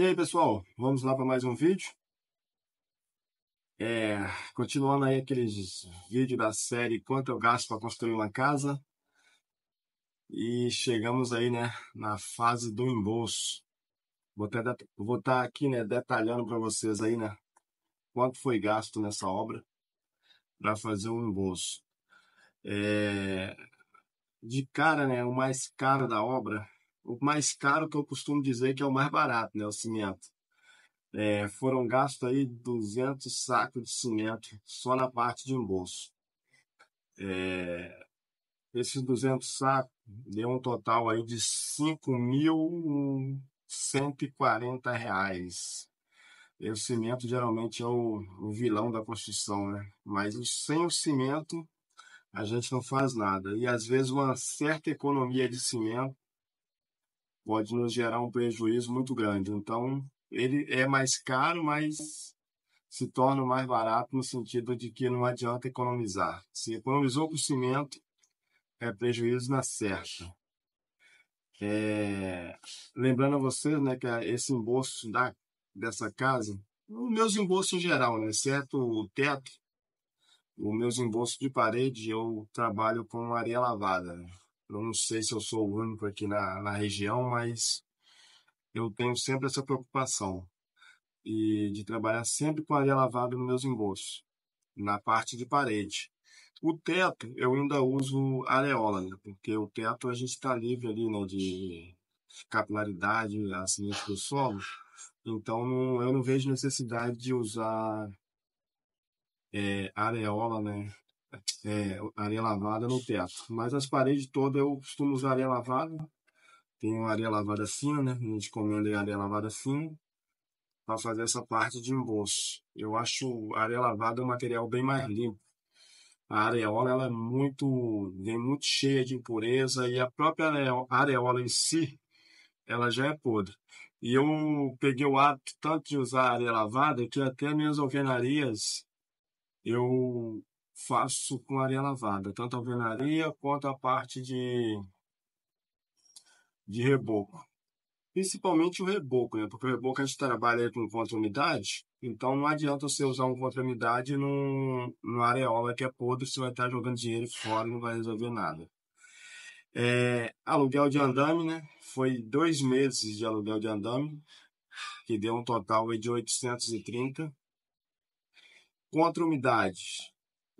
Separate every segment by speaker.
Speaker 1: E aí, pessoal, vamos lá para mais um vídeo. É, continuando aí aqueles vídeos da série Quanto eu gasto para construir uma casa. E chegamos aí, né, na fase do embolso. Vou estar tá aqui, né, detalhando para vocês aí, né, quanto foi gasto nessa obra para fazer o embolso. É, de cara, né, o mais caro da obra o mais caro que eu costumo dizer que é o mais barato, né? O cimento. É, foram gastos aí 200 sacos de cimento só na parte de embolso. É, esses 200 sacos deu um total aí de 5.140 reais. E o cimento geralmente é o, o vilão da construção, né? Mas sem o cimento a gente não faz nada. E às vezes uma certa economia de cimento pode nos gerar um prejuízo muito grande. Então, ele é mais caro, mas se torna mais barato no sentido de que não adianta economizar. Se economizou com cimento, é prejuízo na certa. É... Lembrando a vocês né, que esse embolso da, dessa casa, os meus embolsos em geral, né, exceto o teto, os meus embolsos de parede, eu trabalho com areia lavada. Né não sei se eu sou o único aqui na, na região, mas eu tenho sempre essa preocupação e de trabalhar sempre com areia lavada nos meus engossos, na parte de parede. O teto, eu ainda uso areola, né? porque o teto a gente está livre ali né, de capilaridade assim, do solo, então não, eu não vejo necessidade de usar é, areola né, é, areia lavada no teto. Mas as paredes todas eu costumo usar areia lavada. Tenho areia lavada fina, assim, né? A gente comenda areia lavada fina assim, para fazer essa parte de embolso. Eu acho areia lavada um material bem mais limpo. A areola ela é muito, vem muito cheia de impureza e a própria areola em si, ela já é podre. E eu peguei o hábito tanto de usar areia lavada que até minhas alvenarias eu faço com areia lavada, tanto a alvenaria quanto a parte de, de reboco. Principalmente o reboco, né? Porque o reboco a gente trabalha com contra-umidade, então não adianta você usar um contra-umidade num, numa areola que é podre, você vai estar jogando dinheiro fora e não vai resolver nada. É, aluguel de andame, né? Foi dois meses de aluguel de andame, que deu um total de 830. Contra umidades,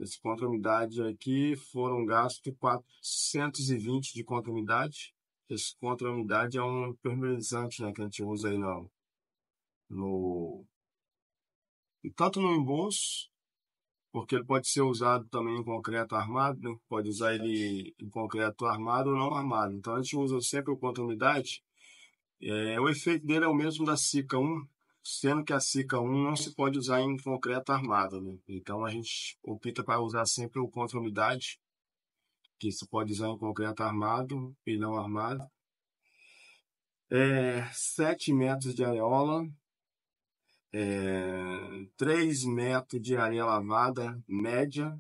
Speaker 1: esse contra umidade aqui foram gastos 420 de contra umidade Esse contra umidade é um permeabilizante né, que a gente usa aí no, no e tanto no embolso, porque ele pode ser usado também em concreto armado, né? pode usar ele em concreto armado ou não armado. Então a gente usa sempre o contra umidade É, o efeito dele é o mesmo da SICA 1, sendo que a SICA 1 não se pode usar em concreto armado. Né? Então a gente opta para usar sempre o contra-umidade, que se pode usar em concreto armado e não armado. É, 7 metros de areola, é, 3 metros de areia lavada média.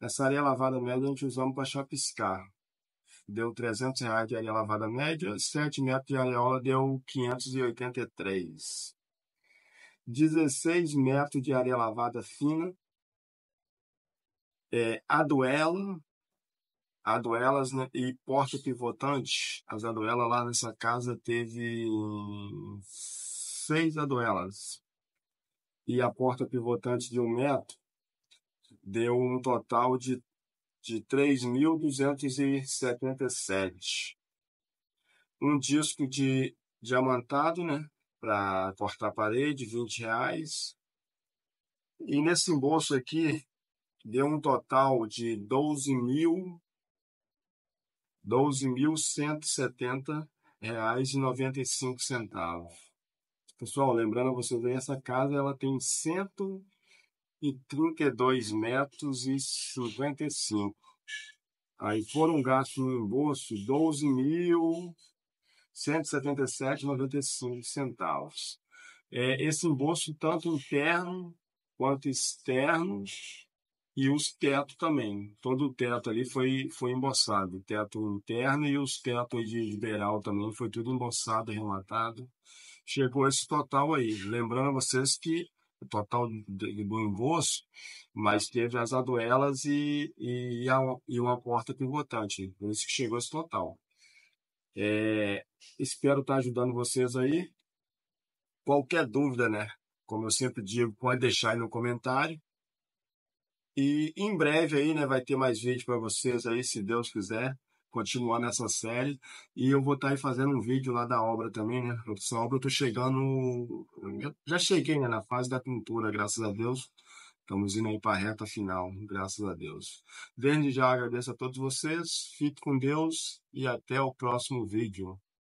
Speaker 1: Essa areia lavada média a gente usamos para chapiscar deu 300 reais de areia lavada média, 7 metros de areola deu 583. 16 metros de areia lavada fina. É, aduela, aduelas né, e porta pivotante. As aduelas lá nessa casa teve seis aduelas. E a porta pivotante de um metro deu um total de de 3.277. Um disco de diamantado, né? Para cortar a parede, 20 reais. E nesse embolso aqui, deu um total de 12 mil 12.170 reais e 95 centavos. Pessoal, lembrando a vocês, essa casa ela tem 100 e 32 metros e 55. Aí foram gastos no embolso 12.177,95 centavos. É, esse embolso tanto interno quanto externo e os tetos também. Todo o teto ali foi, foi embossado. O teto interno e os tetos de liberal também foi tudo embossado, arrematado. Chegou esse total aí. Lembrando a vocês que total de, do embolso, mas teve as aduelas e, e, a, e uma porta pivotante, por isso que chegou esse total. É, espero estar ajudando vocês aí. Qualquer dúvida, né? Como eu sempre digo, pode deixar aí no comentário. E em breve aí, né, vai ter mais vídeo para vocês aí, se Deus quiser continuar nessa série. E eu vou estar tá aí fazendo um vídeo lá da obra também, né? Essa obra eu tô chegando. Eu já cheguei né, na fase da pintura, graças a Deus. Estamos indo aí para a reta final, graças a Deus. Desde já agradeço a todos vocês, fique com Deus e até o próximo vídeo.